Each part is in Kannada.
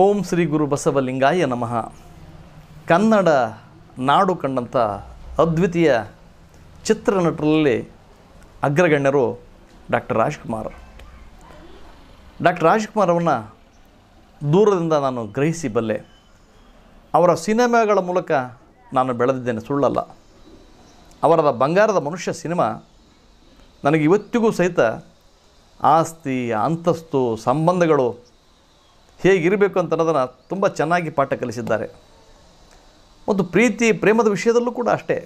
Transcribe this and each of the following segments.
ಓಂ ಶ್ರೀ ಗುರು ಬಸವಲಿಂಗಾಯ ನಮಃ ಕನ್ನಡ ನಾಡು ಕಂಡಂಥ ಅದ್ವಿತೀಯ ಚಿತ್ರನಟರಲ್ಲಿ ಅಗ್ರಗಣ್ಯರು ಡಾಕ್ಟರ್ ರಾಜ್ಕುಮಾರ್ ಡಾಕ್ಟರ್ ರಾಜ್ಕುಮಾರ್ ಅವರನ್ನು ದೂರದಿಂದ ನಾನು ಗ್ರಹಿಸಿ ಬಲ್ಲೆ ಅವರ ಸಿನಿಮಾಗಳ ಮೂಲಕ ನಾನು ಬೆಳೆದಿದ್ದೇನೆ ಸುಳ್ಳಲ್ಲ ಅವರದ ಬಂಗಾರದ ಮನುಷ್ಯ ಸಿನಿಮಾ ನನಗೆ ಇವತ್ತಿಗೂ ಸಹಿತ ಆಸ್ತಿ ಅಂತಸ್ತು ಸಂಬಂಧಗಳು ಹೇಗಿರಬೇಕು ಅಂತ ಅನ್ನೋದನ್ನು ತುಂಬ ಚೆನ್ನಾಗಿ ಪಾಠ ಕಲಿಸಿದ್ದಾರೆ ಮತ್ತು ಪ್ರೀತಿ ಪ್ರೇಮದ ವಿಷಯದಲ್ಲೂ ಕೂಡ ಅಷ್ಟೇ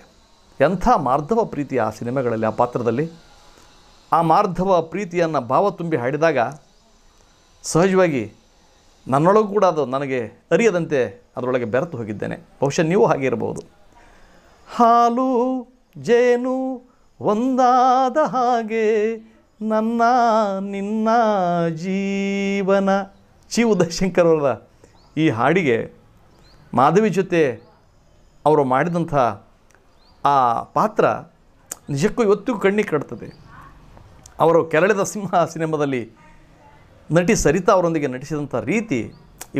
ಎಂಥ ಮಾರ್ಧವ ಪ್ರೀತಿ ಆ ಸಿನಿಮಾಗಳಲ್ಲಿ ಆ ಪಾತ್ರದಲ್ಲಿ ಆ ಮಾರ್ಧವ ಪ್ರೀತಿಯನ್ನು ಭಾವ ತುಂಬಿ ಹಾಡಿದಾಗ ಸಹಜವಾಗಿ ನನ್ನೊಳಗೂ ಕೂಡ ಅದು ನನಗೆ ಅರಿಯದಂತೆ ಅದರೊಳಗೆ ಬೆರೆತು ಹೋಗಿದ್ದೇನೆ ಬಹುಶಃ ನೀವು ಹಾಗೆ ಇರಬಹುದು ಹಾಲು ಜೇನು ಒಂದಾದ ಹಾಗೆ ನನ್ನ ನಿನ್ನ ಜೀವನ ಚಿ ಉದಯಶಂಕರ್ ಅವರ ಈ ಹಾಡಿಗೆ ಮಾಧವಿ ಜೊತೆ ಅವರು ಮಾಡಿದಂಥ ಆ ಪಾತ್ರ ನಿಜಕ್ಕೂ ಇವತ್ತಿಗೂ ಕಣ್ಣಿಗೆ ಕಟ್ತದೆ ಅವರು ಕೆರಳಿದ ಸಿಂಹ ಸಿನಿಮಾದಲ್ಲಿ ನಟಿ ಸರಿತಾ ಅವರೊಂದಿಗೆ ನಟಿಸಿದಂಥ ರೀತಿ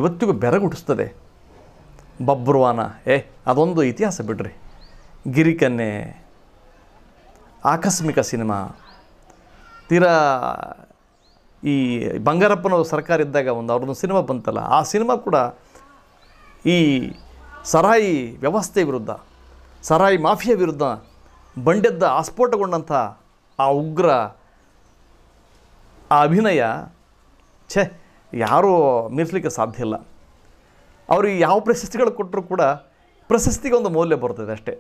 ಇವತ್ತಿಗೂ ಬೆರಗುಟ್ಟಿಸ್ತದೆ ಬಬ್ರುವಾನ ಏ ಅದೊಂದು ಇತಿಹಾಸ ಬಿಡ್ರಿ ಗಿರಿಕನ್ನೆ ಆಕಸ್ಮಿಕ ಸಿನಿಮಾ ತೀರಾ ಈ ಬಂಗಾರಪ್ಪನವರು ಸರ್ಕಾರ ಇದ್ದಾಗ ಒಂದು ಅವ್ರದ್ದು ಸಿನಿಮಾ ಬಂತಲ್ಲ ಆ ಸಿನಿಮಾ ಕೂಡ ಈ ಸರಾಯಿ ವ್ಯವಸ್ಥೆ ವಿರುದ್ಧ ಸರಾಯಿ ಮಾಫಿಯಾ ವಿರುದ್ಧ ಬಂಡೆದ್ದ ಆಸ್ಫೋಟಗೊಂಡಂಥ ಆ ಉಗ್ರ ಆ ಅಭಿನಯ ಛೆ ಯಾರೂ ಮೀರಿಸ್ಲಿಕ್ಕೆ ಸಾಧ್ಯ ಇಲ್ಲ ಅವ್ರಿಗೆ ಯಾವ ಪ್ರಶಸ್ತಿಗಳು ಕೊಟ್ಟರು ಕೂಡ ಪ್ರಶಸ್ತಿಗೆ ಒಂದು ಮೌಲ್ಯ ಬರ್ತದೆ ಅಷ್ಟೇ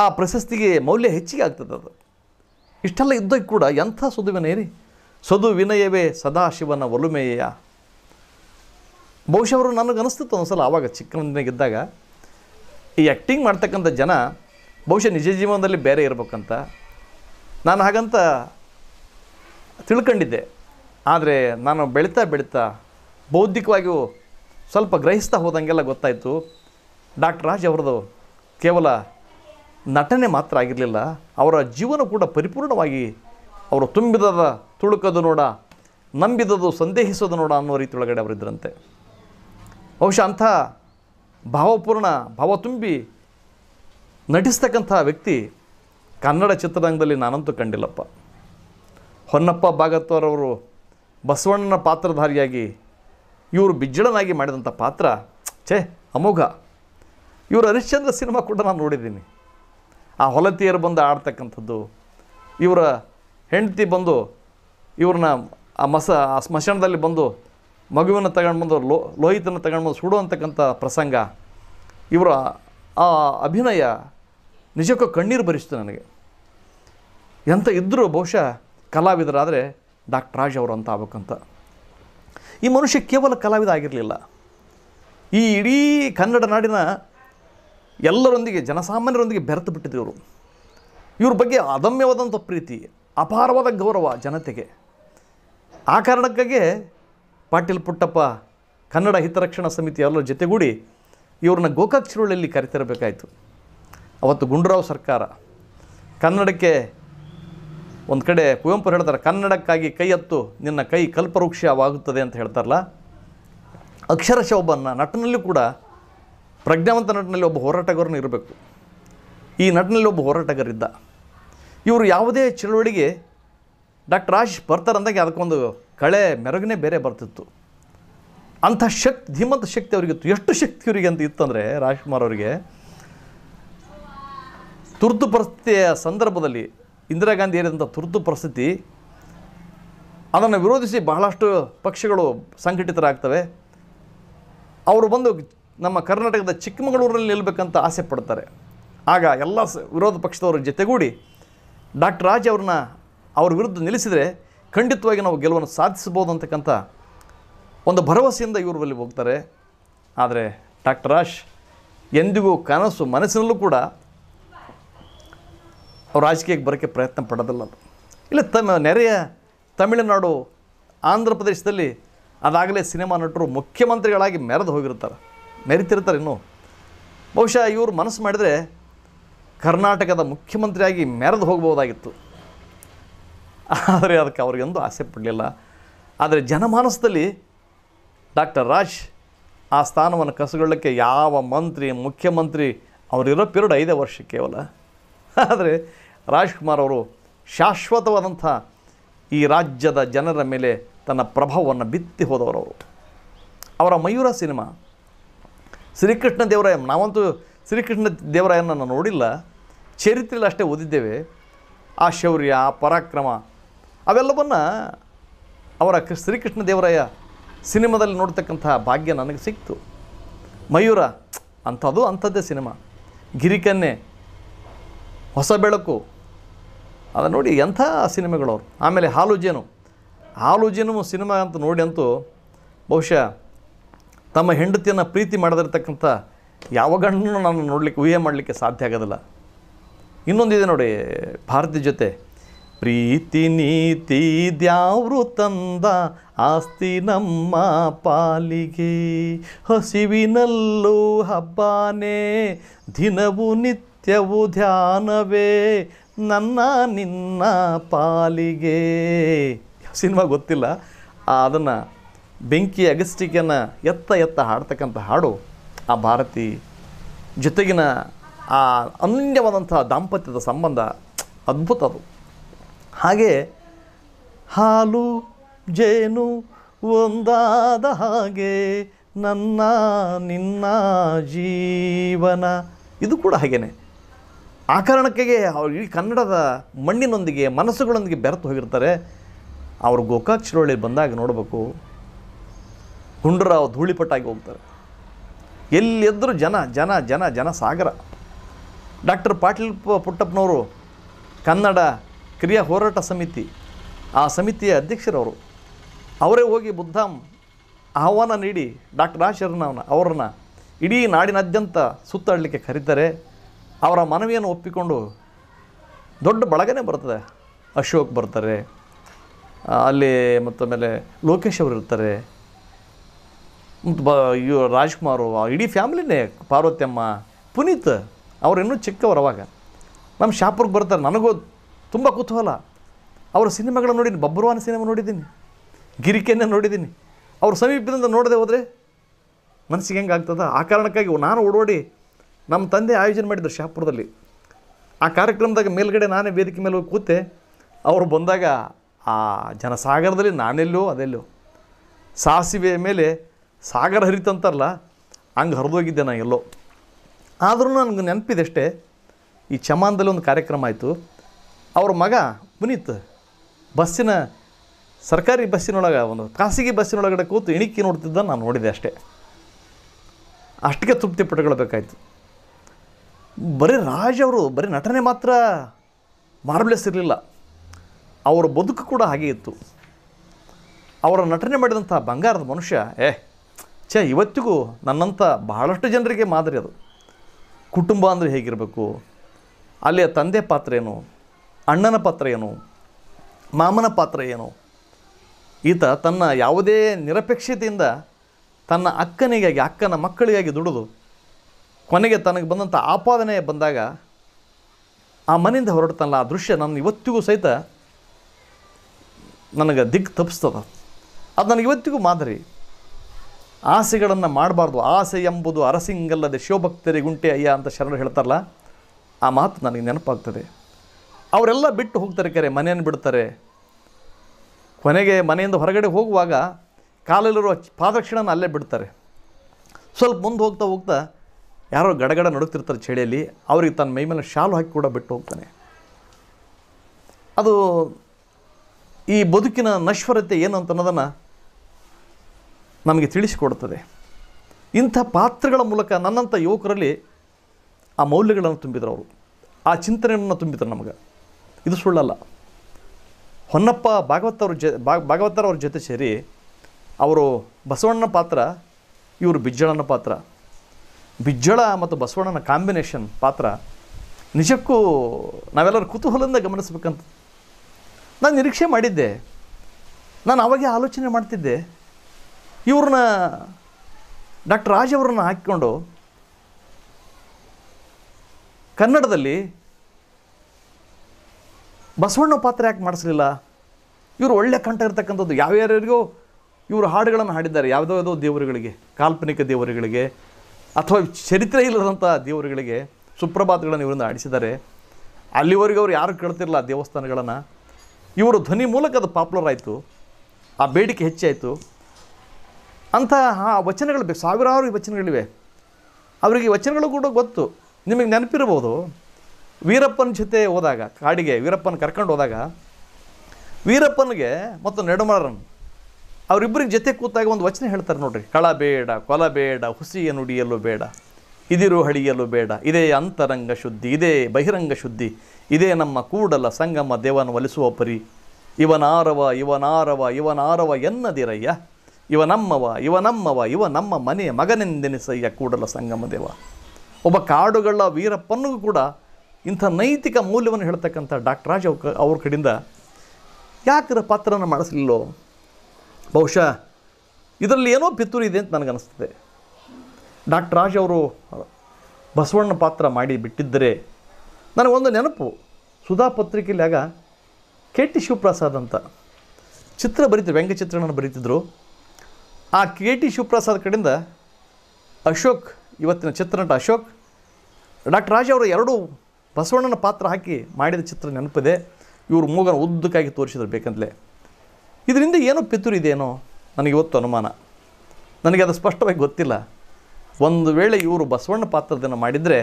ಆ ಪ್ರಶಸ್ತಿಗೆ ಮೌಲ್ಯ ಹೆಚ್ಚಿಗೆ ಆಗ್ತದೆ ಅದು ಇಷ್ಟೆಲ್ಲ ಇದ್ದಕ್ಕೆ ಕೂಡ ಎಂಥ ಸದುವಿನ ಏರಿ ಸದು ವಿನಯವೇ ಸದಾಶಿವನ ಒಲುಮೆಯ ಬಹುಶಃ ಅವರು ನನಗನಿಸ್ತಿತ್ತು ಒಂದು ಸಲ ಆವಾಗ ಇದ್ದಾಗ ಈ ಆ್ಯಕ್ಟಿಂಗ್ ಮಾಡ್ತಕ್ಕಂಥ ಜನ ಬಹುಶಃ ನಿಜ ಜೀವನದಲ್ಲಿ ಬೇರೆ ಇರಬೇಕಂತ ನಾನು ಹಾಗಂತ ತಿಳ್ಕೊಂಡಿದ್ದೆ ಆದರೆ ನಾನು ಬೆಳೀತಾ ಬೆಳೀತಾ ಬೌದ್ಧಿಕವಾಗಿಯೂ ಸ್ವಲ್ಪ ಗ್ರಹಿಸ್ತಾ ಹೋದಂಗೆಲ್ಲ ಗೊತ್ತಾಯಿತು ಡಾಕ್ಟರ್ ರಾಜ್ ಅವ್ರದ್ದು ಕೇವಲ ನಟನೆ ಮಾತ್ರ ಆಗಿರಲಿಲ್ಲ ಅವರ ಜೀವನ ಕೂಡ ಪರಿಪೂರ್ಣವಾಗಿ ಅವರು ತುಂಬಿದದ ತುಳುಕದು ನೋಡ ನಂಬಿದದು ಸಂದೇಹಿಸೋದು ನೋಡ ಅನ್ನೋ ರೀತಿ ಒಳಗಡೆ ಅವರಿದ್ದರಂತೆ ಬಹುಶಃ ಅಂಥ ಭಾವಪೂರ್ಣ ಭಾವ ತುಂಬಿ ನಟಿಸ್ತಕ್ಕಂಥ ವ್ಯಕ್ತಿ ಕನ್ನಡ ಚಿತ್ರರಂಗದಲ್ಲಿ ನಾನಂತೂ ಕಂಡಿಲ್ಲಪ್ಪ ಹೊನ್ನಪ್ಪ ಅವರು ಬಸವಣ್ಣನ ಪಾತ್ರಧಾರಿಯಾಗಿ ಇವರು ಬಿಜ್ಜಳನಾಗಿ ಮಾಡಿದಂಥ ಪಾತ್ರ ಛೇ ಅಮೋಘ ಇವರು ಹರಿಶ್ಚಂದ್ರ ಸಿನಿಮಾ ಕೂಡ ನಾನು ನೋಡಿದ್ದೀನಿ ಆ ಹೊಲತಿಯರು ಬಂದು ಆಡ್ತಕ್ಕಂಥದ್ದು ಇವರ ಹೆಂಡತಿ ಬಂದು ಇವ್ರನ್ನ ಆ ಮಸ ಆ ಸ್ಮಶಾನದಲ್ಲಿ ಬಂದು ಮಗುವನ್ನು ತಗೊಂಡು ಬಂದು ಲೋ ಲೋಹಿತನ ತಗೊಂಡು ಬಂದು ಸುಡುವಂತಕ್ಕಂಥ ಪ್ರಸಂಗ ಇವರ ಆ ಅಭಿನಯ ನಿಜಕ್ಕೂ ಕಣ್ಣೀರು ಭರಿಸ್ತು ನನಗೆ ಎಂಥ ಇದ್ದರೂ ಬಹುಶಃ ಕಲಾವಿದರಾದರೆ ಡಾಕ್ಟರ್ ರಾಜ್ ಅವರು ಅಂತ ಆಗ್ಬೇಕಂತ ಈ ಮನುಷ್ಯ ಕೇವಲ ಕಲಾವಿದ ಆಗಿರಲಿಲ್ಲ ಈ ಇಡೀ ಕನ್ನಡ ನಾಡಿನ ಎಲ್ಲರೊಂದಿಗೆ ಜನಸಾಮಾನ್ಯರೊಂದಿಗೆ ಬೆರೆತು ಬಿಟ್ಟಿದ್ರು ಇವರು ಇವ್ರ ಬಗ್ಗೆ ಅದಮ್ಯವಾದಂಥ ಪ್ರೀತಿ ಅಪಾರವಾದ ಗೌರವ ಜನತೆಗೆ ಆ ಕಾರಣಕ್ಕಾಗಿ ಪಾಟೀಲ್ ಪುಟ್ಟಪ್ಪ ಕನ್ನಡ ಹಿತರಕ್ಷಣಾ ಸಮಿತಿ ಎಲ್ಲರ ಜೊತೆಗೂಡಿ ಇವ್ರನ್ನ ಗೋಕಾಕ್ ಚಿರುಳಲ್ಲಿ ಕರೆತರಬೇಕಾಯಿತು ಅವತ್ತು ಗುಂಡೂರಾವ್ ಸರ್ಕಾರ ಕನ್ನಡಕ್ಕೆ ಒಂದು ಕಡೆ ಕುವೆಂಪು ಹೇಳ್ತಾರೆ ಕನ್ನಡಕ್ಕಾಗಿ ಕೈ ಹತ್ತು ನಿನ್ನ ಕೈ ಕಲ್ಪವೃಕ್ಷವಾಗುತ್ತದೆ ಅಂತ ಹೇಳ್ತಾರಲ್ಲ ಅಕ್ಷರಶ ಒಬ್ಬನ ನಟನಲ್ಲೂ ಕೂಡ ಪ್ರಜ್ಞಾವಂತ ನಟನಲ್ಲಿ ಒಬ್ಬ ಹೋರಾಟಗಾರನು ಇರಬೇಕು ಈ ನಟನಲ್ಲಿ ಒಬ್ಬ ಹೋರಾಟಗಾರಿದ್ದ ಇವರು ಯಾವುದೇ ಚಳುವಳಿಗೆ ಡಾಕ್ಟರ್ ಆಶ್ ಬರ್ತಾರಂದಾಗ ಅದಕ್ಕೊಂದು ಕಳೆ ಮೆರಗನೆ ಬೇರೆ ಬರ್ತಿತ್ತು ಅಂಥ ಶಕ್ತಿ ಧೀಮಂತ ಶಕ್ತಿ ಅವರಿಗಿತ್ತು ಎಷ್ಟು ಶಕ್ತಿ ಇವರಿಗೆ ಅಂತ ಇತ್ತಂದರೆ ರಾಜ್ಕುಮಾರ್ ಅವರಿಗೆ ತುರ್ತು ಪರಿಸ್ಥಿತಿಯ ಸಂದರ್ಭದಲ್ಲಿ ಇಂದಿರಾ ಗಾಂಧಿ ಹೇಳಿದಂಥ ತುರ್ತು ಪರಿಸ್ಥಿತಿ ಅದನ್ನು ವಿರೋಧಿಸಿ ಬಹಳಷ್ಟು ಪಕ್ಷಗಳು ಸಂಘಟಿತರಾಗ್ತವೆ ಅವರು ಬಂದು ನಮ್ಮ ಕರ್ನಾಟಕದ ಚಿಕ್ಕಮಗಳೂರಲ್ಲಿ ನಿಲ್ಲಬೇಕಂತ ಆಸೆ ಪಡ್ತಾರೆ ಆಗ ಎಲ್ಲ ವಿರೋಧ ಪಕ್ಷದವರ ಜೊತೆಗೂಡಿ ಡಾಕ್ಟರ್ ರಾಜ್ ಅವ್ರನ್ನ ಅವ್ರ ವಿರುದ್ಧ ನಿಲ್ಲಿಸಿದರೆ ಖಂಡಿತವಾಗಿ ನಾವು ಗೆಲುವನ್ನು ಸಾಧಿಸ್ಬೋದು ಅಂತಕ್ಕಂಥ ಒಂದು ಭರವಸೆಯಿಂದ ಇವರಲ್ಲಿ ಹೋಗ್ತಾರೆ ಆದರೆ ಡಾಕ್ಟರ್ ರಾಜ್ ಎಂದಿಗೂ ಕನಸು ಮನಸ್ಸಿನಲ್ಲೂ ಕೂಡ ಅವ್ರ ರಾಜಕೀಯಕ್ಕೆ ಬರೋಕ್ಕೆ ಪ್ರಯತ್ನ ಪಡೋದಿಲ್ಲ ಇಲ್ಲ ತಮ್ಮ ನೆರೆಯ ತಮಿಳುನಾಡು ಆಂಧ್ರ ಪ್ರದೇಶದಲ್ಲಿ ಅದಾಗಲೇ ಸಿನಿಮಾ ನಟರು ಮುಖ್ಯಮಂತ್ರಿಗಳಾಗಿ ಮೆರೆದು ಹೋಗಿರ್ತಾರೆ ಮೆರಿತಿರ್ತಾರೆ ಇನ್ನೂ ಬಹುಶಃ ಇವರು ಮನಸ್ಸು ಮಾಡಿದರೆ ಕರ್ನಾಟಕದ ಮುಖ್ಯಮಂತ್ರಿಯಾಗಿ ಮೆರೆದು ಹೋಗ್ಬೋದಾಗಿತ್ತು ಆದರೆ ಅದಕ್ಕೆ ಅವ್ರಿಗೆಂದು ಆಸೆ ಪಡಲಿಲ್ಲ ಆದರೆ ಜನಮಾನಸದಲ್ಲಿ ಡಾಕ್ಟರ್ ರಾಜ್ ಆ ಸ್ಥಾನವನ್ನು ಕಸಗೊಳ್ಳಕ್ಕೆ ಯಾವ ಮಂತ್ರಿ ಮುಖ್ಯಮಂತ್ರಿ ಅವರಿರೋ ಪಿರಿಯಡ್ ಐದೇ ವರ್ಷ ಕೇವಲ ಆದರೆ ರಾಜ್ಕುಮಾರ್ ಅವರು ಶಾಶ್ವತವಾದಂಥ ಈ ರಾಜ್ಯದ ಜನರ ಮೇಲೆ ತನ್ನ ಪ್ರಭಾವವನ್ನು ಬಿತ್ತಿ ಹೋದವರು ಅವರು ಅವರ ಮಯೂರ ಸಿನಿಮಾ ಶ್ರೀಕೃಷ್ಣ ದೇವರಾಯ ನಾವಂತೂ ಶ್ರೀಕೃಷ್ಣ ದೇವರಾಯನ ನೋಡಿಲ್ಲ ಚರಿತ್ರೆಯಲ್ಲಿ ಅಷ್ಟೇ ಓದಿದ್ದೇವೆ ಆ ಶೌರ್ಯ ಆ ಪರಾಕ್ರಮ ಅವೆಲ್ಲವನ್ನು ಅವರ ಶ್ರೀಕೃಷ್ಣ ದೇವರಾಯ ಸಿನಿಮಾದಲ್ಲಿ ನೋಡ್ತಕ್ಕಂಥ ಭಾಗ್ಯ ನನಗೆ ಸಿಕ್ತು ಮಯೂರ ಅಂಥದ್ದು ಅಂಥದ್ದೇ ಸಿನಿಮಾ ಗಿರಿಕನ್ನೆ ಹೊಸ ಬೆಳಕು ಅದು ನೋಡಿ ಎಂಥ ಸಿನಿಮಾಗಳವರು ಆಮೇಲೆ ಹಾಲು ಜೇನು ಹಾಲು ಜೇನು ಸಿನಿಮಾ ಅಂತ ನೋಡಿ ಅಂತೂ ಬಹುಶಃ ತಮ್ಮ ಹೆಂಡತಿಯನ್ನು ಪ್ರೀತಿ ಮಾಡದಿರ್ತಕ್ಕಂಥ ಯಾವ ಗಂಡನ್ನು ನಾನು ನೋಡಲಿಕ್ಕೆ ಊಹೆ ಮಾಡಲಿಕ್ಕೆ ಸಾಧ್ಯ ಆಗೋದಿಲ್ಲ ಇನ್ನೊಂದಿದೆ ನೋಡಿ ಭಾರತಿ ಜೊತೆ ಪ್ರೀತಿ ನೀತಿ ದ್ಯಾವ್ರು ತಂದ ಆಸ್ತಿ ನಮ್ಮ ಪಾಲಿಗೆ ಹಸಿವಿನಲ್ಲೂ ಹಬ್ಬಾನೇ ದಿನವು ನಿತ್ಯವು ಧ್ಯಾನವೇ ನನ್ನ ನಿನ್ನ ಪಾಲಿಗೆ ಸಿನಿಮಾ ಗೊತ್ತಿಲ್ಲ ಅದನ್ನು ಬೆಂಕಿ ಅಗಸ್ಟಿಕೆಯನ್ನು ಎತ್ತ ಎತ್ತ ಹಾಡ್ತಕ್ಕಂಥ ಹಾಡು ಆ ಭಾರತಿ ಜೊತೆಗಿನ ಆ ಅನ್ಯವಾದಂಥ ದಾಂಪತ್ಯದ ಸಂಬಂಧ ಅದ್ಭುತ ಅದು ಹಾಗೆ ಹಾಲು ಜೇನು ಒಂದಾದ ಹಾಗೆ ನನ್ನ ನಿನ್ನ ಜೀವನ ಇದು ಕೂಡ ಹಾಗೇನೆ ಆ ಕಾರಣಕ್ಕೆ ಅವ್ರು ಈ ಕನ್ನಡದ ಮಣ್ಣಿನೊಂದಿಗೆ ಮನಸ್ಸುಗಳೊಂದಿಗೆ ಬೆರೆತು ಹೋಗಿರ್ತಾರೆ ಅವರು ಗೋಕಾಕ್ ಚಿರೋಳಿ ಬಂದಾಗ ನೋಡಬೇಕು ಹುಂಡ್ರಾವ್ ಧೂಳಿಪಟ್ಟಾಗಿ ಹೋಗ್ತಾರೆ ಎಲ್ಲಿದ್ದರೂ ಜನ ಜನ ಜನ ಜನ ಸಾಗರ ಡಾಕ್ಟರ್ ಪಾಟೀಲ್ ಪುಟ್ಟಪ್ಪನವರು ಕನ್ನಡ ಕ್ರಿಯಾ ಹೋರಾಟ ಸಮಿತಿ ಆ ಸಮಿತಿಯ ಅಧ್ಯಕ್ಷರವರು ಅವರೇ ಹೋಗಿ ಬುದ್ಧಾಮ್ ಆಹ್ವಾನ ನೀಡಿ ಡಾಕ್ಟರ್ ಆಶರ್ನವನ ಅವರನ್ನು ಇಡೀ ನಾಡಿನಾದ್ಯಂತ ಸುತ್ತಾಡಲಿಕ್ಕೆ ಕರೀತಾರೆ ಅವರ ಮನವಿಯನ್ನು ಒಪ್ಪಿಕೊಂಡು ದೊಡ್ಡ ಬಳಗನೆ ಬರ್ತದೆ ಅಶೋಕ್ ಬರ್ತಾರೆ ಅಲ್ಲಿ ಮತ್ತು ಆಮೇಲೆ ಲೋಕೇಶ್ ಅವರು ಇರ್ತಾರೆ ಬ ಇವ ರಾಜ್ಕುಮಾರು ಇಡೀ ಫ್ಯಾಮಿಲಿನೇ ಪಾರ್ವತಮ್ಮ ಪುನೀತ್ ಅವ್ರು ಇನ್ನೂ ಚಿಕ್ಕವರು ಅವಾಗ ನಮ್ಮ ಶಾಪುರ್ಗೆ ಬರ್ತಾರೆ ನನಗೂ ತುಂಬ ಕುತೂಹಲ ಅವ್ರ ಸಿನಿಮಾಗಳನ್ನ ನೋಡಿದ್ದೀನಿ ಬಬ್ರುವಾನ ಸಿನಿಮಾ ನೋಡಿದ್ದೀನಿ ಗಿರಿಕೆಯನ್ನೇ ನೋಡಿದ್ದೀನಿ ಅವ್ರ ಸಮೀಪದಿಂದ ನೋಡದೆ ಹೋದರೆ ಮನಸ್ಸಿಗೆ ಹೆಂಗೆ ಆಗ್ತದ ಆ ಕಾರಣಕ್ಕಾಗಿ ನಾನು ಓಡೋಡಿ ನಮ್ಮ ತಂದೆ ಆಯೋಜನೆ ಮಾಡಿದ್ರು ಶಾಪುರದಲ್ಲಿ ಆ ಕಾರ್ಯಕ್ರಮದಾಗ ಮೇಲ್ಗಡೆ ನಾನೇ ವೇದಿಕೆ ಮೇಲೆ ಹೋಗಿ ಕೂತೆ ಅವರು ಬಂದಾಗ ಆ ಜನಸಾಗರದಲ್ಲಿ ನಾನೆಲ್ಲೋ ಅದೆಲ್ಲೋ ಸಾಸಿವೆಯ ಮೇಲೆ ಸಾಗರ ಹರಿತಂತಾರಲ್ಲ ಹಂಗೆ ಹರಿದೋಗಿದ್ದೆ ನಾನು ಎಲ್ಲೋ ಆದರೂ ನನಗೆ ನೆನಪಿದೆ ಅಷ್ಟೇ ಈ ಚಮಾನ್ದಲ್ಲಿ ಒಂದು ಕಾರ್ಯಕ್ರಮ ಆಯಿತು ಅವ್ರ ಮಗ ಪುನೀತ್ ಬಸ್ಸಿನ ಸರ್ಕಾರಿ ಬಸ್ಸಿನೊಳಗೆ ಒಂದು ಖಾಸಗಿ ಬಸ್ಸಿನೊಳಗಡೆ ಕೂತು ಇಣಿಕಿ ನೋಡ್ತಿದ್ದ ನಾನು ನೋಡಿದೆ ಅಷ್ಟೇ ಅಷ್ಟಿಗೆ ತೃಪ್ತಿ ಪಟ್ಟುಕೊಳ್ಬೇಕಾಯ್ತು ಬರೀ ರಾಜ್ ಅವರು ಬರೀ ನಟನೆ ಮಾತ್ರ ಮಾರ್ಬ್ಲೆಸ್ ಇರಲಿಲ್ಲ ಅವರ ಬದುಕು ಕೂಡ ಹಾಗೆ ಇತ್ತು ಅವರ ನಟನೆ ಮಾಡಿದಂಥ ಬಂಗಾರದ ಮನುಷ್ಯ ಏ ಛ ಇವತ್ತಿಗೂ ನನ್ನಂಥ ಬಹಳಷ್ಟು ಜನರಿಗೆ ಮಾದರಿ ಅದು ಕುಟುಂಬ ಅಂದರೆ ಹೇಗಿರಬೇಕು ಅಲ್ಲಿಯ ತಂದೆ ಪಾತ್ರ ಏನು ಅಣ್ಣನ ಪಾತ್ರ ಏನು ಮಾಮನ ಪಾತ್ರ ಏನು ಈತ ತನ್ನ ಯಾವುದೇ ನಿರಪೇಕ್ಷತೆಯಿಂದ ತನ್ನ ಅಕ್ಕನಿಗಾಗಿ ಅಕ್ಕನ ಮಕ್ಕಳಿಗಾಗಿ ದುಡಿದು ಕೊನೆಗೆ ತನಗೆ ಬಂದಂಥ ಆಪಾದನೆ ಬಂದಾಗ ಆ ಮನೆಯಿಂದ ಹೊರಡ್ತಾನಲ್ಲ ಆ ದೃಶ್ಯ ನನ್ನ ಇವತ್ತಿಗೂ ಸಹಿತ ನನಗೆ ದಿಕ್ಕು ತಪ್ಪಿಸ್ತದ ಅದು ನನಗೆ ಇವತ್ತಿಗೂ ಮಾದರಿ ಆಸೆಗಳನ್ನು ಮಾಡಬಾರ್ದು ಆಸೆ ಎಂಬುದು ಅರಸಿಂಗಲ್ಲದೆ ಗುಂಟೆ ಅಯ್ಯ ಅಂತ ಶರಣರು ಹೇಳ್ತಾರಲ್ಲ ಆ ಮಾತು ನನಗೆ ನೆನಪಾಗ್ತದೆ ಅವರೆಲ್ಲ ಬಿಟ್ಟು ಹೋಗ್ತಾರೆ ಕರೆ ಮನೆಯನ್ನು ಬಿಡ್ತಾರೆ ಕೊನೆಗೆ ಮನೆಯಿಂದ ಹೊರಗಡೆ ಹೋಗುವಾಗ ಕಾಲಲ್ಲಿರುವ ಪಾದಕ್ಷಿಣನ ಅಲ್ಲೇ ಬಿಡ್ತಾರೆ ಸ್ವಲ್ಪ ಮುಂದೆ ಹೋಗ್ತಾ ಹೋಗ್ತಾ ಯಾರೋ ಗಡಗಡ ನಡುತ್ತಿರ್ತಾರೆ ಚಳಿಯಲ್ಲಿ ಅವರಿಗೆ ತನ್ನ ಮೈಮೇಲೆ ಶಾಲು ಹಾಕಿ ಕೂಡ ಬಿಟ್ಟು ಹೋಗ್ತಾನೆ ಅದು ಈ ಬದುಕಿನ ನಶ್ವರತೆ ಏನು ಅಂತ ಅನ್ನೋದನ್ನು ನಮಗೆ ತಿಳಿಸಿಕೊಡುತ್ತದೆ ಇಂಥ ಪಾತ್ರಗಳ ಮೂಲಕ ನನ್ನಂಥ ಯುವಕರಲ್ಲಿ ಆ ಮೌಲ್ಯಗಳನ್ನು ತುಂಬಿದರು ಅವರು ಆ ಚಿಂತನೆಯನ್ನು ತುಂಬಿದ್ರು ನಮಗೆ ಇದು ಸುಳ್ಳಲ್ಲ ಹೊನ್ನಪ್ಪ ಅವ್ರ ಜ ಭಾಗವತರವ್ರ ಜೊತೆ ಸೇರಿ ಅವರು ಬಸವಣ್ಣನ ಪಾತ್ರ ಇವರು ಬಿಜ್ಜಳನ ಪಾತ್ರ ಬಿಜ್ಜಳ ಮತ್ತು ಬಸವಣ್ಣನ ಕಾಂಬಿನೇಷನ್ ಪಾತ್ರ ನಿಜಕ್ಕೂ ನಾವೆಲ್ಲರೂ ಕುತೂಹಲದಿಂದ ಗಮನಿಸ್ಬೇಕಂತ ನಾನು ನಿರೀಕ್ಷೆ ಮಾಡಿದ್ದೆ ನಾನು ಅವಾಗೇ ಆಲೋಚನೆ ಮಾಡ್ತಿದ್ದೆ ಇವ್ರನ್ನ ಡಾಕ್ಟರ್ ರಾಜ್ ಹಾಕಿಕೊಂಡು ಕನ್ನಡದಲ್ಲಿ ಬಸವಣ್ಣ ಪಾತ್ರ ಯಾಕೆ ಮಾಡಿಸಲಿಲ್ಲ ಇವರು ಒಳ್ಳೆ ಕಂಠ ಇರ್ತಕ್ಕಂಥದ್ದು ಯಾವ್ಯಾರಿಗೂ ಇವರು ಹಾಡುಗಳನ್ನು ಹಾಡಿದ್ದಾರೆ ಯಾವುದೋ ಯಾವುದೋ ದೇವರುಗಳಿಗೆ ಕಾಲ್ಪನಿಕ ದೇವರುಗಳಿಗೆ ಅಥವಾ ಚರಿತ್ರೆ ಇಲ್ಲದಂಥ ದೇವರುಗಳಿಗೆ ಸುಪ್ರಭಾತಗಳನ್ನು ಇವರಿಂದ ಆಡಿಸಿದ್ದಾರೆ ಅಲ್ಲಿವರೆಗೆ ಅವರು ಯಾರು ಕೇಳ್ತಿರಲ್ಲ ದೇವಸ್ಥಾನಗಳನ್ನು ಇವರು ಧ್ವನಿ ಮೂಲಕ ಅದು ಪಾಪ್ಯುಲರ್ ಆಯಿತು ಆ ಬೇಡಿಕೆ ಹೆಚ್ಚಾಯಿತು ಅಂತಹ ವಚನಗಳು ಬೇಕು ಸಾವಿರಾರು ವಚನಗಳಿವೆ ಅವರಿಗೆ ವಚನಗಳು ಕೂಡ ಗೊತ್ತು ನಿಮಗೆ ನೆನಪಿರ್ಬೋದು ವೀರಪ್ಪನ ಜೊತೆ ಹೋದಾಗ ಕಾಡಿಗೆ ವೀರಪ್ಪನ ಕರ್ಕೊಂಡು ಹೋದಾಗ ವೀರಪ್ಪನಿಗೆ ಮತ್ತು ನೆಡುಮಾರನ್ ಅವರಿಬ್ಬರಿಗೆ ಜೊತೆ ಕೂತಾಗ ಒಂದು ವಚನ ಹೇಳ್ತಾರೆ ನೋಡ್ರಿ ಕಳ ಬೇಡ ಕೊಲ ಬೇಡ ಹುಸಿಯ ನುಡಿಯಲು ಬೇಡ ಇದಿರು ಹಳಿಯಲು ಬೇಡ ಇದೇ ಅಂತರಂಗ ಶುದ್ಧಿ ಇದೇ ಬಹಿರಂಗ ಶುದ್ಧಿ ಇದೇ ನಮ್ಮ ಕೂಡಲ ಸಂಗಮ ದೇವನ ಒಲಿಸುವ ಪರಿ ಇವನಾರವ ಇವನಾರವ ಇವನಾರವ ಎನ್ನದಿರಯ್ಯ ಇವ ನಮ್ಮವ ಇವ ನಮ್ಮವ ಇವ ನಮ್ಮ ಮನೆಯ ಮಗನೆಂದೆನಿಸಯ್ಯ ಕೂಡಲ ದೇವ ಒಬ್ಬ ಕಾಡುಗಳ ವೀರಪ್ಪನಿಗೂ ಕೂಡ ಇಂಥ ನೈತಿಕ ಮೌಲ್ಯವನ್ನು ಹೇಳ್ತಕ್ಕಂಥ ಡಾಕ್ಟರ್ ರಾಜ್ ಅವ್ರ ಕಡೆಯಿಂದ ಯಾಕರ ಪಾತ್ರನ ಮಾಡಿಸ್ಲಿಲ್ಲೋ ಬಹುಶಃ ಇದರಲ್ಲಿ ಏನೋ ಪಿತೂರಿ ಇದೆ ಅಂತ ನನಗನ್ನಿಸ್ತದೆ ಡಾಕ್ಟರ್ ರಾಜ್ ಅವರು ಬಸವಣ್ಣ ಪಾತ್ರ ಮಾಡಿ ಬಿಟ್ಟಿದ್ದರೆ ನನಗೊಂದು ನೆನಪು ಸುಧಾ ಪತ್ರಿಕೆಯಲ್ಲಿ ಆಗ ಕೆ ಟಿ ಶಿವಪ್ರಸಾದ್ ಅಂತ ಚಿತ್ರ ಬರೀತಿದ್ರು ವ್ಯಂಗ್ಯ ಚಿತ್ರನ ಬರೀತಿದ್ರು ಆ ಕೆ ಟಿ ಶಿವಪ್ರಸಾದ್ ಕಡೆಯಿಂದ ಅಶೋಕ್ ಇವತ್ತಿನ ಚಿತ್ರನಟ ಅಶೋಕ್ ಡಾಕ್ಟರ್ ರಾಜ ಅವರು ಎರಡೂ ಬಸವಣ್ಣನ ಪಾತ್ರ ಹಾಕಿ ಮಾಡಿದ ಚಿತ್ರ ನೆನಪಿದೆ ಇವರು ಮೂಗನ ಉದ್ದಕ್ಕಾಗಿ ತೋರಿಸಿದ್ರು ಬೇಕಂತಲೇ ಇದರಿಂದ ಏನೋ ಪಿತೂರು ಇದೆಯೇನೋ ಇವತ್ತು ಅನುಮಾನ ನನಗೆ ಅದು ಸ್ಪಷ್ಟವಾಗಿ ಗೊತ್ತಿಲ್ಲ ಒಂದು ವೇಳೆ ಇವರು ಬಸವಣ್ಣ ಪಾತ್ರದನ್ನು ಮಾಡಿದರೆ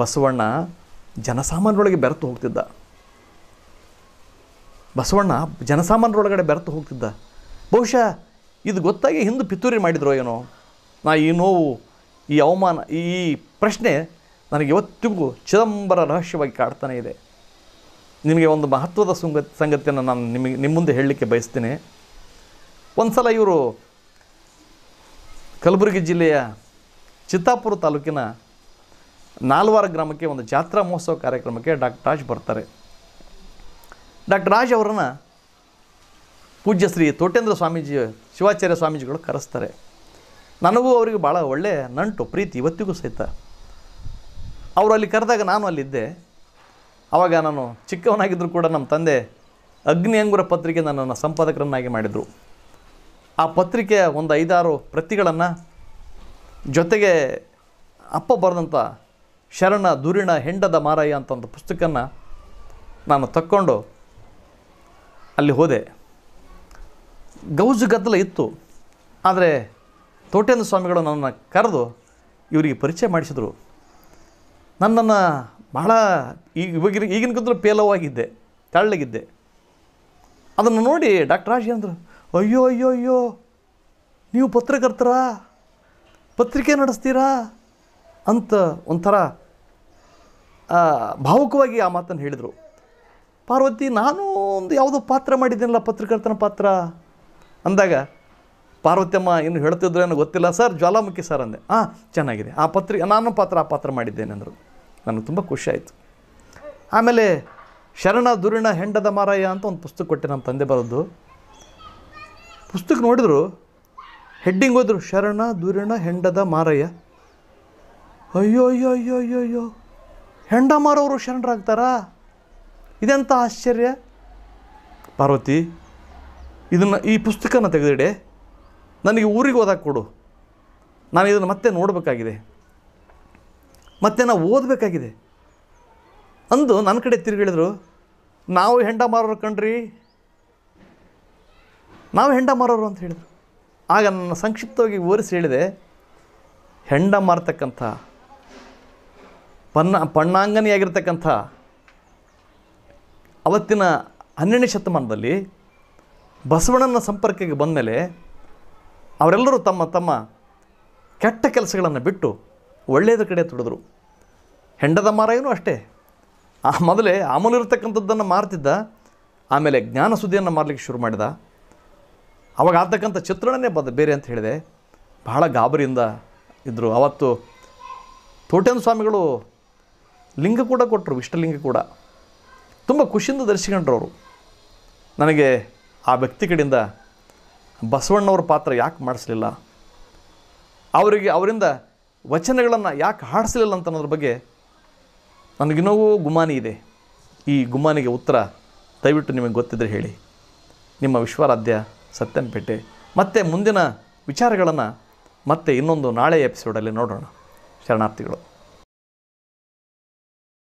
ಬಸವಣ್ಣ ಜನಸಾಮಾನ್ಯರೊಳಗೆ ಬೆರೆತು ಹೋಗ್ತಿದ್ದ ಬಸವಣ್ಣ ಜನಸಾಮಾನ್ಯರೊಳಗಡೆ ಬೆರೆತು ಹೋಗ್ತಿದ್ದ ಬಹುಶಃ ಇದು ಗೊತ್ತಾಗಿ ಹಿಂದೆ ಪಿತೂರಿ ಮಾಡಿದ್ರು ಏನೋ ನಾ ಈ ನೋವು ಈ ಅವಮಾನ ಈ ಪ್ರಶ್ನೆ ನನಗೆ ಇವತ್ತಿಗೂ ಚಿದಂಬರ ರಹಸ್ಯವಾಗಿ ಕಾಡ್ತಾನೆ ಇದೆ ನಿಮಗೆ ಒಂದು ಮಹತ್ವದ ಸುಂಗ ಸಂಗತಿಯನ್ನು ನಾನು ನಿಮಗೆ ನಿಮ್ಮ ಮುಂದೆ ಹೇಳಲಿಕ್ಕೆ ಬಯಸ್ತೀನಿ ಒಂದು ಸಲ ಇವರು ಕಲಬುರಗಿ ಜಿಲ್ಲೆಯ ಚಿತ್ತಾಪುರ ತಾಲೂಕಿನ ನಾಲ್ವಾರ ಗ್ರಾಮಕ್ಕೆ ಒಂದು ಜಾತ್ರಾ ಮಹೋತ್ಸವ ಕಾರ್ಯಕ್ರಮಕ್ಕೆ ಡಾಕ್ಟರ್ ರಾಜ್ ಬರ್ತಾರೆ ಡಾಕ್ಟರ್ ರಾಜ್ ಅವರನ್ನು ಪೂಜ್ಯ ಶ್ರೀ ತೋಟೇಂದ್ರ ಸ್ವಾಮೀಜಿ ಶಿವಾಚಾರ್ಯ ಸ್ವಾಮೀಜಿಗಳು ಕರೆಸ್ತಾರೆ ನನಗೂ ಅವರಿಗೆ ಭಾಳ ಒಳ್ಳೆಯ ನಂಟು ಪ್ರೀತಿ ಇವತ್ತಿಗೂ ಸಹಿತ ಅವರು ಅಲ್ಲಿ ಕರೆದಾಗ ನಾನು ಅಲ್ಲಿದ್ದೆ ಆವಾಗ ನಾನು ಚಿಕ್ಕವನಾಗಿದ್ದರೂ ಕೂಡ ನಮ್ಮ ತಂದೆ ಅಗ್ನಿ ಅಂಗುರ ಪತ್ರಿಕೆ ನನ್ನನ್ನು ಸಂಪಾದಕರನ್ನಾಗಿ ಮಾಡಿದರು ಆ ಪತ್ರಿಕೆಯ ಒಂದು ಐದಾರು ಪ್ರತಿಗಳನ್ನು ಜೊತೆಗೆ ಅಪ್ಪ ಬರೆದಂಥ ಶರಣ ದುರಿಣ ಹೆಂಡದ ಮಾರಾಯ ಅಂತ ಒಂದು ಪುಸ್ತಕನ ನಾನು ತಕ್ಕೊಂಡು ಅಲ್ಲಿ ಹೋದೆ ಗೌಜು ಗದ್ದಲ ಇತ್ತು ಆದರೆ ತೋಟೇಂದ್ರ ಸ್ವಾಮಿಗಳು ನನ್ನನ್ನು ಕರೆದು ಇವರಿಗೆ ಪರಿಚಯ ಮಾಡಿಸಿದರು ನನ್ನನ್ನು ಬಹಳ ಈಗ ಈಗಿನ ಈಗಿನಕ್ಕಿಂತಲೂ ಪೇಲವಾಗಿದ್ದೆ ತಳ್ಳಗಿದ್ದೆ ಅದನ್ನು ನೋಡಿ ಡಾಕ್ಟರ್ ರಾಜ್ ಅಂದರು ಅಯ್ಯೋ ಅಯ್ಯೋ ಅಯ್ಯೋ ನೀವು ಪತ್ರಕರ್ತರಾ ಪತ್ರಿಕೆ ನಡೆಸ್ತೀರಾ ಅಂತ ಒಂಥರ ಭಾವುಕವಾಗಿ ಆ ಮಾತನ್ನು ಹೇಳಿದರು ಪಾರ್ವತಿ ನಾನು ಒಂದು ಯಾವುದೋ ಪಾತ್ರ ಮಾಡಿದ್ದೀನಲ್ಲ ಪತ್ರಕರ್ತನ ಪಾತ್ರ ಅಂದಾಗ ಪಾರ್ವತಿಯಮ್ಮ ಇನ್ನು ಹೇಳ್ತಿದ್ರು ಏನೋ ಗೊತ್ತಿಲ್ಲ ಸರ್ ಜ್ವಾಲಾಮುಖಿ ಸರ್ ಅಂದೆ ಹಾಂ ಚೆನ್ನಾಗಿದೆ ಆ ಪತ್ರ ನಾನು ಪಾತ್ರ ಆ ಪಾತ್ರ ಮಾಡಿದ್ದೇನೆ ಅಂದರು ನನಗೆ ತುಂಬ ಖುಷಿಯಾಯಿತು ಆಮೇಲೆ ಶರಣ ದುರಿಣ ಹೆಂಡದ ಮಾರಯ್ಯ ಅಂತ ಒಂದು ಪುಸ್ತಕ ಕೊಟ್ಟೆ ನಮ್ಮ ತಂದೆ ಬರೋದು ಪುಸ್ತಕ ನೋಡಿದ್ರು ಹೆಡ್ಡಿಂಗ್ ಹೋದರು ಶರಣ ದುರಿಣ ಹೆಂಡದ ಮಾರಯ್ಯ ಅಯ್ಯೋ ಅಯ್ಯೋ ಅಯ್ಯೋ ಅಯ್ಯೋ ಅಯ್ಯೋ ಹೆಂಡ ಮಾರೋರು ಶರಣರಾಗ್ತಾರಾ ಇದೆಂಥ ಆಶ್ಚರ್ಯ ಪಾರ್ವತಿ ಇದನ್ನು ಈ ಪುಸ್ತಕನ ತೆಗೆದಿಡೆ ನನಗೆ ಊರಿಗೆ ಓದಕ್ಕೆ ಕೊಡು ನಾನು ಇದನ್ನು ಮತ್ತೆ ನೋಡಬೇಕಾಗಿದೆ ಮತ್ತೆ ನಾವು ಓದಬೇಕಾಗಿದೆ ಅಂದು ನನ್ನ ಕಡೆ ತಿರುಗಿಳಿದ್ರು ನಾವು ಹೆಂಡ ಮಾರೋರು ಕಣ್ರಿ ನಾವು ಹೆಂಡ ಮಾರೋರು ಅಂತ ಹೇಳಿದರು ಆಗ ನನ್ನ ಸಂಕ್ಷಿಪ್ತವಾಗಿ ವಿವರಿಸಿ ಹೇಳಿದೆ ಹೆಂಡ ಮಾರತಕ್ಕಂಥ ಪನ್ನ ಪಣ್ಣಾಂಗನಿಯಾಗಿರ್ತಕ್ಕಂಥ ಅವತ್ತಿನ ಹನ್ನೆರಡನೇ ಶತಮಾನದಲ್ಲಿ ಬಸವಣ್ಣನ ಸಂಪರ್ಕಕ್ಕೆ ಬಂದಮೇಲೆ ಅವರೆಲ್ಲರೂ ತಮ್ಮ ತಮ್ಮ ಕೆಟ್ಟ ಕೆಲಸಗಳನ್ನು ಬಿಟ್ಟು ಒಳ್ಳೆಯದ ಕಡೆ ತುಡಿದ್ರು ಹೆಂಡದ ಮಾರಾಯನು ಅಷ್ಟೇ ಆ ಮೊದಲೇ ಆಮೂಲಿರ್ತಕ್ಕಂಥದ್ದನ್ನು ಮಾರ್ತಿದ್ದ ಆಮೇಲೆ ಜ್ಞಾನ ಸುದ್ದಿಯನ್ನು ಮಾರಲಿಕ್ಕೆ ಶುರು ಮಾಡಿದ ಅವಾಗ ಆಗ್ತಕ್ಕಂಥ ಚಿತ್ರಣನೇ ಬದ ಬೇರೆ ಅಂತ ಹೇಳಿದೆ ಬಹಳ ಗಾಬರಿಯಿಂದ ಇದ್ದರು ಅವತ್ತು ತೋಟೇಂದ್ರ ಸ್ವಾಮಿಗಳು ಲಿಂಗ ಕೂಡ ಕೊಟ್ಟರು ಇಷ್ಟಲಿಂಗ ಕೂಡ ತುಂಬ ಖುಷಿಯಿಂದ ಧರಿಸಿಕೊಂಡ್ರು ಅವರು ನನಗೆ ಆ ವ್ಯಕ್ತಿ ಕಡೆಯಿಂದ ಬಸವಣ್ಣವ್ರ ಪಾತ್ರ ಯಾಕೆ ಮಾಡಿಸ್ಲಿಲ್ಲ ಅವರಿಗೆ ಅವರಿಂದ ವಚನಗಳನ್ನು ಯಾಕೆ ಹಾಡಿಸ್ಲಿಲ್ಲ ಅಂತ ಅನ್ನೋದ್ರ ಬಗ್ಗೆ ನನಗಿನ್ನೂ ಗುಮಾನಿ ಇದೆ ಈ ಗುಮಾನಿಗೆ ಉತ್ತರ ದಯವಿಟ್ಟು ನಿಮಗೆ ಗೊತ್ತಿದ್ದರೆ ಹೇಳಿ ನಿಮ್ಮ ವಿಶ್ವಾರಾಧ್ಯ ಸತ್ಯನಪೇಟೆ ಮತ್ತು ಮುಂದಿನ ವಿಚಾರಗಳನ್ನು ಮತ್ತೆ ಇನ್ನೊಂದು ನಾಳೆ ಎಪಿಸೋಡಲ್ಲಿ ನೋಡೋಣ ಶರಣಾರ್ಥಿಗಳು